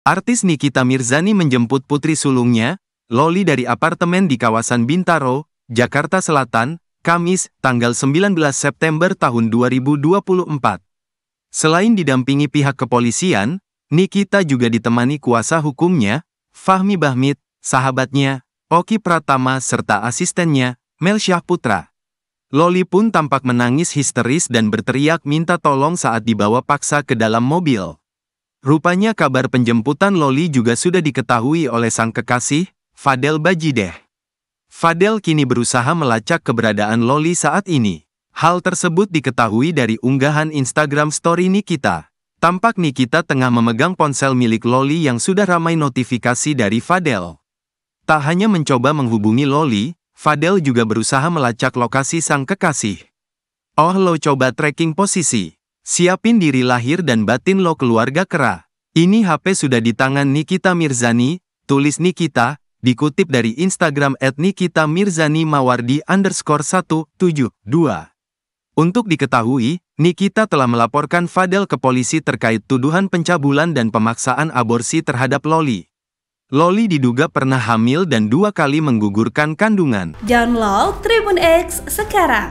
Artis Nikita Mirzani menjemput putri sulungnya, Loli dari apartemen di kawasan Bintaro, Jakarta Selatan, Kamis, tanggal 19 September tahun 2024. Selain didampingi pihak kepolisian, Nikita juga ditemani kuasa hukumnya, Fahmi Bahmit, sahabatnya, Oki Pratama serta asistennya, Mel Syah Putra. Loli pun tampak menangis histeris dan berteriak minta tolong saat dibawa paksa ke dalam mobil. Rupanya kabar penjemputan Loli juga sudah diketahui oleh sang kekasih, Fadel Bajideh. Fadel kini berusaha melacak keberadaan Loli saat ini. Hal tersebut diketahui dari unggahan Instagram story Nikita. Tampak Nikita tengah memegang ponsel milik Loli yang sudah ramai notifikasi dari Fadel. Tak hanya mencoba menghubungi Loli, Fadel juga berusaha melacak lokasi sang kekasih. Oh lo coba tracking posisi. Siapin diri lahir dan batin lo keluarga kera. Ini HP sudah di tangan Nikita Mirzani, tulis Nikita, dikutip dari Instagram at Nikita Mirzani Mawardi underscore 172. Untuk diketahui, Nikita telah melaporkan Fadel ke polisi terkait tuduhan pencabulan dan pemaksaan aborsi terhadap Loli. Loli diduga pernah hamil dan dua kali menggugurkan kandungan. Download Tribun X sekarang